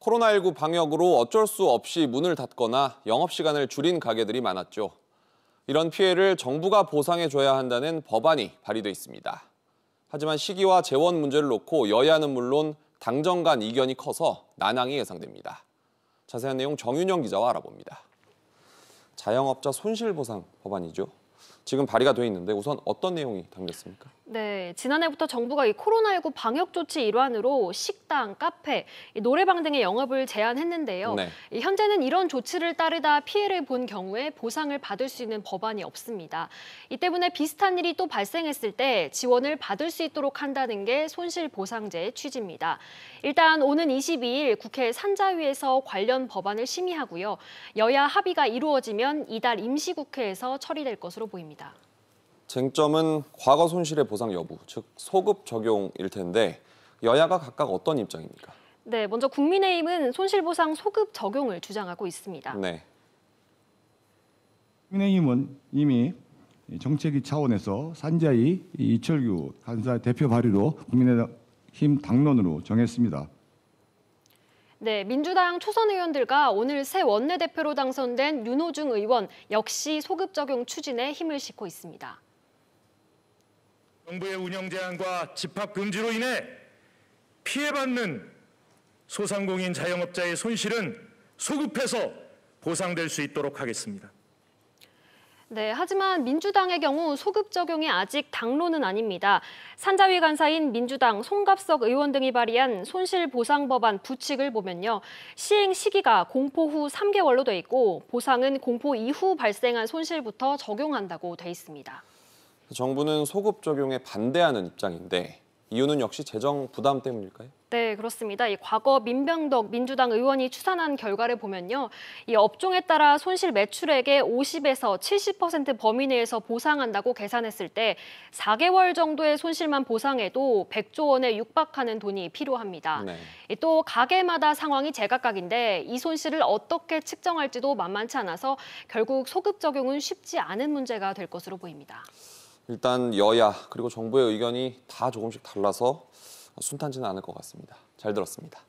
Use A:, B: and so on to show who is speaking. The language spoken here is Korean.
A: 코로나19 방역으로 어쩔 수 없이 문을 닫거나 영업시간을 줄인 가게들이 많았죠. 이런 피해를 정부가 보상해줘야 한다는 법안이 발의돼 있습니다. 하지만 시기와 재원 문제를 놓고 여야는 물론 당정 간 이견이 커서 난항이 예상됩니다. 자세한 내용 정윤영 기자와 알아봅니다. 자영업자 손실보상 법안이죠. 지금 발의가 돼 있는데 우선 어떤 내용이 담겼습니까?
B: 네, 지난해부터 정부가 이 코로나19 방역 조치 일환으로 식당, 카페, 노래방 등의 영업을 제한했는데요. 네. 현재는 이런 조치를 따르다 피해를 본 경우에 보상을 받을 수 있는 법안이 없습니다. 이 때문에 비슷한 일이 또 발생했을 때 지원을 받을 수 있도록 한다는 게 손실보상제의 취지입니다. 일단 오는 22일 국회 산자위에서 관련 법안을 심의하고요. 여야 합의가 이루어지면 이달 임시국회에서 처리될 것으로 보입니다.
A: 쟁점은 과거 손실의 보상 여부, 즉 소급 적용일 텐데 여야가 각각 어떤 입장입니까?
B: 네, 먼저 국민의힘은 손실보상 소급 적용을 주장하고 있습니다.
A: 네. 국민의힘은 이미 정책위 차원에서 산자이 이철규 간사 대표 발의로 국민의힘 당론으로 정했습니다.
B: 네, 민주당 초선 의원들과 오늘 새 원내대표로 당선된 윤호중 의원 역시 소급 적용 추진에 힘을 싣고 있습니다. 정부의 운영 제한과 집합 금지로 인해 피해받는 소상공인 자영업자의 손실은 소급해서 보상될 수 있도록 하겠습니다. 네, 하지만 민주당의 경우 소급 적용이 아직 당론은 아닙니다. 산자위 간사인 민주당 송갑석 의원 등이 발의한 손실보상법안 부칙을 보면요. 시행 시기가 공포 후 3개월로 돼 있고 보상은 공포 이후 발생한 손실부터 적용한다고 돼 있습니다.
A: 정부는 소급 적용에 반대하는 입장인데 이유는 역시 재정 부담 때문일까요?
B: 네, 그렇습니다. 이 과거 민병덕 민주당 의원이 추산한 결과를 보면요. 이 업종에 따라 손실 매출액의 50에서 70% 범위 내에서 보상한다고 계산했을 때 4개월 정도의 손실만 보상해도 100조 원에 육박하는 돈이 필요합니다. 네. 또 가게마다 상황이 제각각인데 이 손실을 어떻게 측정할지도 만만치 않아서 결국 소급 적용은 쉽지 않은 문제가 될 것으로 보입니다.
A: 일단 여야 그리고 정부의 의견이 다 조금씩 달라서 순탄치는 않을 것 같습니다. 잘 들었습니다.